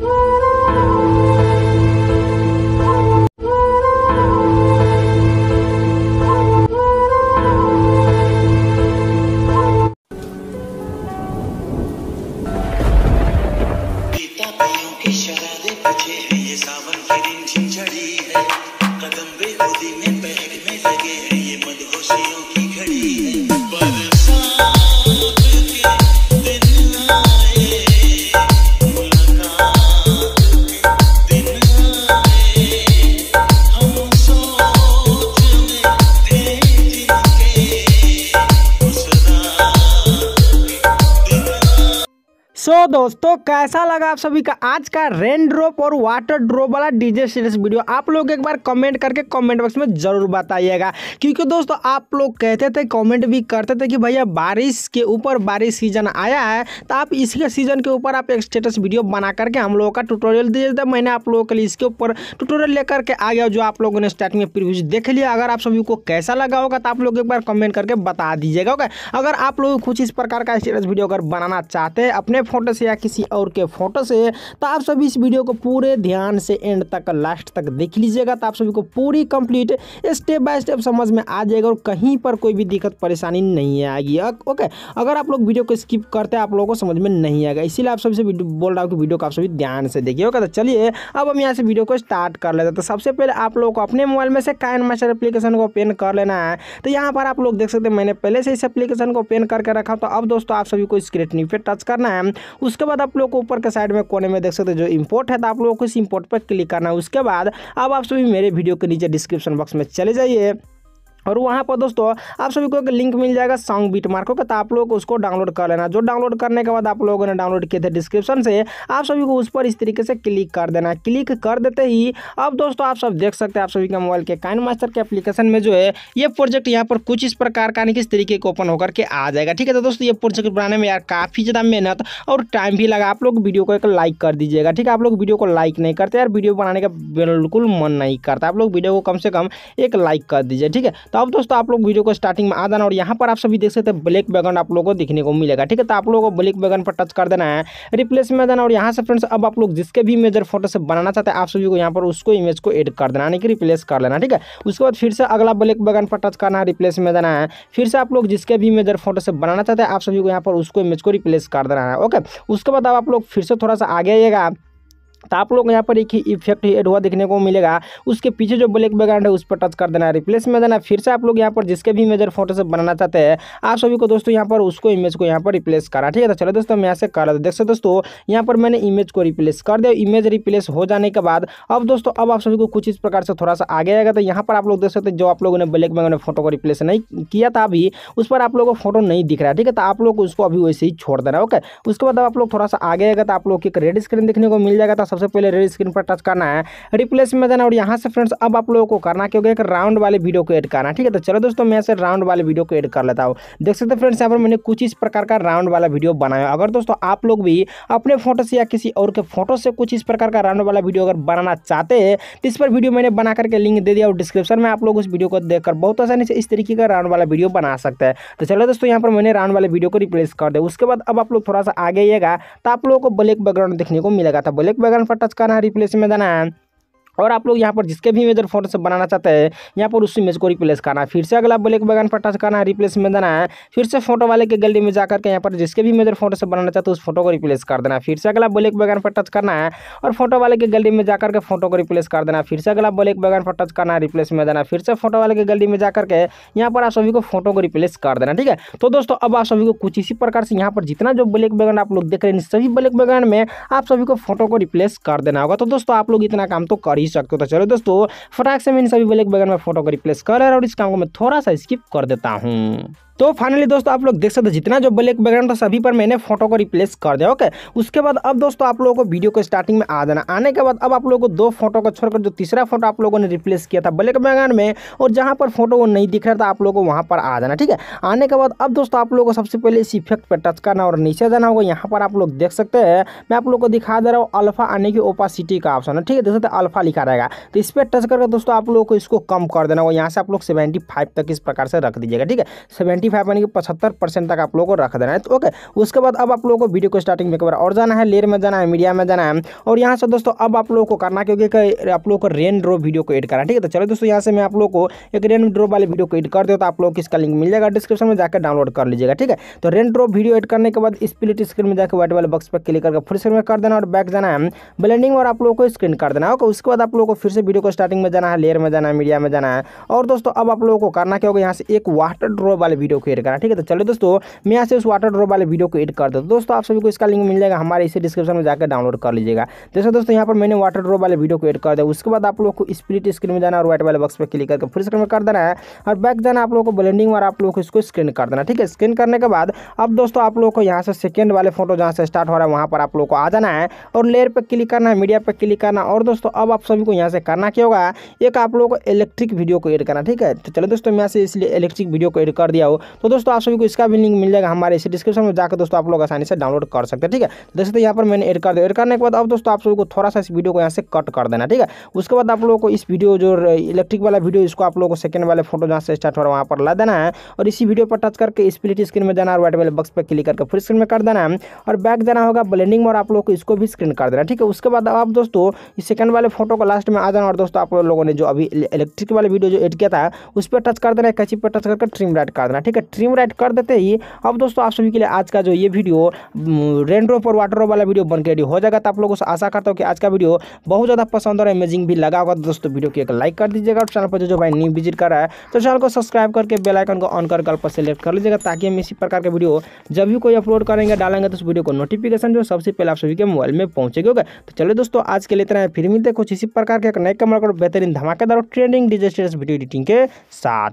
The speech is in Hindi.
Woo! सो so, दोस्तों कैसा लगा आप सभी का आज का रेन ड्रॉप और वाटर ड्रॉप वाला डीजे सीरीज वीडियो आप लोग एक बार कमेंट करके कमेंट बॉक्स में जरूर बताइएगा क्योंकि दोस्तों आप लोग कहते थे कमेंट भी करते थे कि भैया बारिश के ऊपर बारिश सीजन आया है तो आप इसके सीजन के ऊपर आप एक स्टेटस वीडियो बना करके हम लोगों का ट्यूटोरियल दे थे मैंने आप लोगों के लिए इसके ऊपर ट्यूटोरियल लेकर के आ गया जो आप लोगों ने स्टार्ट में प्रिव्यूज देख लिया अगर आप सभी को कैसा लगा होगा तो आप लोग एक बार कमेंट करके बता दीजिएगा ओके अगर आप लोग कुछ इस प्रकार का स्टेटस वीडियो अगर बनाना चाहते हैं अपने फोन फ़ोटो से या किसी और के फ़ोटो से तो आप सभी इस वीडियो को पूरे ध्यान से एंड तक लास्ट तक देख लीजिएगा तो आप सभी को पूरी कंप्लीट स्टेप बाय स्टेप समझ में आ जाएगा और कहीं पर कोई भी दिक्कत परेशानी नहीं आएगी ओके अगर आप लोग वीडियो को स्किप करते हैं आप लोगों को समझ में नहीं आएगा इसीलिए आप सभी से बोल रहा हूँ कि वीडियो को आप सभी ध्यान से देखिए ओके तो चलिए अब हम यहाँ से वीडियो को स्टार्ट कर लेते तो सबसे पहले आप लोग को अपने मोबाइल में से काइन मास्टर एप्लीकेशन को ओपन कर लेना है तो यहाँ पर आप लोग देख सकते हैं मैंने पहले से इस एप्लीकेशन को ओपन करके रखा तो अब दोस्तों आप सभी को स्क्रीन पर टच करना है उसके बाद आप लोग को ऊपर के साइड में कोने में देख सकते हैं जो इम्पोर्ट है तो आप लोगों को इस इम्पोर्ट पर क्लिक करना है उसके बाद अब आप सभी मेरे वीडियो के नीचे डिस्क्रिप्शन बॉक्स में चले जाइए और वहाँ पर दोस्तों आप सभी को एक लिंक मिल जाएगा सॉन्ग बीट मार्को का तो आप लोग उसको डाउनलोड कर लेना जो डाउनलोड करने के बाद आप लोगों ने डाउनलोड किए थे डिस्क्रिप्शन से आप सभी को उस पर इस तरीके से क्लिक कर देना क्लिक कर देते ही अब दोस्तों आप सब देख सकते हैं आप सभी के मोबाइल के काइन मास्टर के एप्लीकेशन में जो है ये प्रोजेक्ट यहाँ पर कुछ इस प्रकार का किस तरीके का ओपन होकर के आ जाएगा ठीक है तो दोस्तों ये प्रोजेक्ट बनाने में यार काफ़ी ज़्यादा मेहनत और टाइम भी लगा आप लोग वीडियो को एक लाइक कर दीजिएगा ठीक है आप लोग वीडियो को लाइक नहीं करते यार वीडियो बनाने का बिल्कुल मन नहीं करता आप लोग वीडियो को कम से कम एक लाइक कर दीजिए ठीक है तो अब दोस्तों आप लोग वीडियो को स्टार्टिंग में आ जाना और यहाँ पर आप सभी देख सकते हैं ब्लैक बैगन आप लोगों को देखने को मिलेगा ठीक है तो आप लोगों को ब्लैक बैगन पर टच कर देना है रिप्लेस में जाना और यहाँ से फ्रेंड्स अब आप लोग जिसके भी मेजर फोटो से बनाना चाहते हैं आप सभी को यहाँ पर उसको इमेज को एड कर देना यानी कि रिप्लेस कर लेना ठीक है उसके बाद फिर से अगला ब्लैक बैगन पर टच करना है रिप्लेस में जाना है फिर से आप लोग जिसके भी मेजर फोटो से बनाना चाहते हैं आप सभी को यहाँ पर उसको इमेज को रिप्लेस कर देना है ओके उसके बाद अब आप लोग फिर से थोड़ा सा आगे आइएगा तो आप लोग यहाँ पर एक ही इफेक्ट एड हुआ देखने को मिलेगा उसके पीछे जो ब्लैक बैकग्राउंड है उस पर टच कर देना है रिप्लेस में देना फिर से आप लोग यहाँ पर जिसके भी मेजर से बनाना चाहते हैं आप सभी को दोस्तों यहाँ पर उसको इमेज को यहाँ पर रिप्लेस करा ठीक है तो चलो दोस्तों मैं ऐसे कर देख सकते दोस्तों यहाँ पर मैंने इमेज को रिप्लेस कर दिया इमेज रिप्लेस हो जाने के बाद अब दोस्तों अब आप सभी को कुछ इस प्रकार से थोड़ा सा आगे आएगा तो यहाँ पर आप लोग देख सकते जो आप लोगों ने ब्लैक बैकग्राउंड फोटो को रिप्लेस नहीं किया था अभी उस पर आप लोगों को फोटो नहीं दिख रहा है ठीक है तो आप लोग उसको अभी वैसे ही छोड़ देना ओके उसके बाद अब आप लोग थोड़ा सा आगे आएगा तो आप लोग एक रेड स्क्रीन देखने को मिल जाएगा तो सबसे पहले रेड स्क्रीन पर टच करना है रिप्लेस में देना और यहाँ से फ्रेंड्स अब आप लोगों को करना क्योंकि एक राउंड वाले वीडियो को एड करना ठीक है तो चलो दोस्तों मैं ऐसे राउंड वाले वीडियो को एड कर लेता हूँ देख सकते फ्रेंड्स यहाँ पर मैंने कुछ इस प्रकार का राउंड वाला वीडियो बनाया अगर दोस्तों आप लोग भी अपने फोटो से या किसी और के फोटो से कुछ इस प्रकार का राउंड वाला वीडियो अगर बनाना चाहते हैं तो इस पर वीडियो मैंने बना करके लिंक दे दिया और डिस्क्रिप्शन में आप लोग उस वीडियो को देखकर बहुत आसानी से इस तरीके का राउंड वाला वीडियो बना सकते हैं तो चलो दोस्तों यहाँ पर मैंने राउंड वाले वीडियो को रिप्लेस कर दिया उसके बाद अब आप लोग थोड़ा सा आगे आइएगा तो आप लोगों को ब्लैक बैकग्राउंड देखने को मिलेगा तो ब्लैक बैकग्राउंड बटन पर टच करना है रिप्लेस में देना है और आप लोग यहाँ पर जिसके भी मेजर फोटो से बनाना चाहते हैं यहाँ पर उस इमेज को रिप्लेस करना है फिर से अगला ब्लैक बैगन पर टच करना है रिप्लेस में देना है फिर से फोटो वाले के गैलरी में जाकर के यहाँ पर जिसके भी मेजर फोटो से बनाना चाहते हैं उस फोटो को रिप्लेस कर देना फिर से अगला ब्लैक बैगन पर टच करना है और फोटो वाले के गैलरी में जाकर के फोटो को रिप्लेस कर देना फिर से अगला ब्लैक बैगन पर टच करना है रिप्लेस में देना फिर से फोटो वाले के गैलरी में जाकर के यहाँ पर आप सभी को फोटो को रिप्लेस कर देना ठीक है तो दोस्तों अब आप सभी को कुछ इसी प्रकार से यहाँ पर जितना जो ब्लैक बैगन आप लोग देख रहे हैं सभी ब्लैक बैगन में आप सभी को फोटो को रिप्लेस कर देना होगा तो दोस्तों आप लोग इतना काम तो कर ही सकते हो तो चलो दोस्तों फटाक से मैं इन सभी ब्लैक बैगन में फोटो को रिप्लेस कर रहा और इस काम को मैं थोड़ा सा स्किप कर देता हूँ तो फाइनली दोस्तों आप लोग देख सकते जितना जो ब्लैक बैकग्राउंड था सभी पर मैंने फोटो को रिप्लेस कर दिया ओके उसके बाद अब दोस्तों आप लोगों को वीडियो को स्टार्टिंग में आ जाना आने के बाद अब आप लोगों को दो फोटो को छोड़कर जो तीसरा फोटो आप लोगों ने रिप्लेस किया था ब्लैक बैकग्राउंड में और जहाँ पर फोटो वो नहीं दिख रहा था आप लोगों को वहाँ पर आ जाना ठीक है आने के बाद अब दोस्तों आप लोगों को सबसे पहले इस इफेक्ट पर टच करना और नीचे जाना होगा यहाँ पर आप लोग देख सकते हैं मैं आप लोग को दिखा दे रहा हूँ अल्फा आने की ओपासिटी का ऑप्शन है ठीक है देख सकते अल्फा लिखा रहेगा तो इस पर टच करके दोस्तों आप लोगों को इसको कम कर देना होगा यहाँ से आप लोग सेवेंटी तक इस प्रकार से रख दीजिएगा ठीक है सेवेंटी फाइव यानी कि पचहत्तर परसेंट तक आप लोगों को रख देना है तो ओके उसके बाद अब आप लोगों को वीडियो को स्टार्टिंग में एक बार और जाना है लेयर में जाना है मीडिया में जाना है और यहाँ से दोस्तों अब आप लोगों को करना क्योंकि आप लोगों को रेन ड्रो वीडियो को एड करना है ठीक है तो चलो दोस्तों यहाँ से मैं आप लोगों को एक रेन ड्रो वाले वीडियो को एड कर दे तो आप लोग इसका लिंक मिल जाएगा डिस्क्रिप्शन में जाकर डाउनलोड कर लीजिएगा ठीक है तो रेन ड्रो वीडियो एड करने के बाद स्प्लिट स्क्रीन में जाकर व्हाइट वाले बॉक्स पर क्लिक करके फिर स्क्रीन में कर देना और बैक जाना है ब्लेंडिंग और आप लोगों को स्क्रीन कर देना ओके उसके बाद आप लोगों को फिर से वीडियो को स्टार्टिंग में जाना है लेयर में जाना है मीडिया में जाना है और दोस्तों अब आप लोगों को करना क्या होगा यहाँ से एक वाटर ड्रो वाले वीडियो को एड करना ठीक है तो चलो दोस्तों मैं यहाँ से उस वाटर ड्रॉप वाले वीडियो को एड कर देता दोस्तों आप सभी को इसका लिंक मिल जाएगा हमारे इसे डिस्क्रिप्शन में जाकर डाउनलोड कर लीजिएगा जैसे दोस्तों यहाँ पर मैंने वाटर ड्रॉप वाले वीडियो को एड कर दिया उसके बाद आप लोग को स्प्लिट स्क्रीन में जाना और व्हाइट वाले बॉक्स पर क्लिक करके फिर स्क्रीन में कर देना है और बैक जाना आप लोग को ब्लेंडिंग वाला आप लोग को इसको स्क्रीन कर देना ठीक है स्क्रीन करने के बाद अब दोस्तों आप लोग को यहाँ से सेकेंड वाले फोटो जहाँ से स्टार्ट हो रहा है वहाँ पर आप लोग को आ जाना है और लेयर पर क्लिक करना है मीडिया पर क्लिक करना और दोस्तों अब आप सभी को यहाँ से करना क्या होगा एक आप लोग को इलेक्ट्रिक वीडियो को एड करना ठीक है तो चलो दोस्तों मैं यहाँ से इसलिए इलेक्ट्रिक वीडियो को एड कर दिया हो तो दोस्तों आप सभी को इसका भी लिंक मिल जाएगा हमारे इसी डिस्क्रिप्शन में जाकर दोस्तों आप लोग आसानी से डाउनलोड कर सकते हैं ठीक है देख तो सकते यहाँ पर मैंने एड कर दिया एड करने के बाद अब दोस्तों आप सभी को थोड़ा सा इस वीडियो को यहाँ से कट कर देना ठीक है उसके बाद आप लोगों को इस वीडियो जो इलेक्ट्रिक वाला वीडियो इसको आप लोगों को सेकंड वाले फोटो जहाँ से स्टार्ट हो रहा है वहाँ पर ला देना है और इसी वीडियो पर टच करके स्प्लिट स्क्रीन में जाना और व्हाइट वाले बक्स पर क्लिक करके फुल स्क्रीन में कर देना है और बैक देना होगा ब्लेंडिंग और आप लोग को इसको भी स्क्रीन कर देना ठीक है उसके बाद आप दोस्तों इस सेकंड वाले फोटो को लास्ट में आ जाना और दोस्तों आप लोगों ने जो अभी इलेक्ट्रिक वाले वीडियो जो एड किया था उस पर टच कर देना है कैची पर टच करके ट्रिम राइट कर देना ठीक है ट्रिम राइट कर देते ही अब दोस्तों आप सभी के लिए आज का जो ये वीडियो रेंड्रो पर वाटर वाला वीडियो बन रेडी हो जाएगा तो आप लोगों से आशा करता हूँ कि आज का वीडियो बहुत ज़्यादा पसंद और अमेजिंग भी लगा होगा दोस्तों वीडियो की एक लाइक कर दीजिएगा और चैनल पर जो भाई न्यू विजिट कर रहा है तो चैनल को सब्सक्राइब करके बेलाइकन को ऑन कर गल पर सेलेक्ट कर लीजिएगा ताकि हम इसी प्रकार के वीडियो जब भी कोई अपलोड करेंगे डालेंगे तो उस वीडियो को नोटिफिकेशन जो सबसे पहले आप सभी के मोबाइल में पहुंचेगी होगा तो चलो दोस्तों आज के लिए इतना है फिर मिलते कुछ इसी प्रकार के एक नए कमर और बेहतरीन धमाकेदार और ट्रेंडिंग डिजिटल वीडियो एडिटिंग के साथ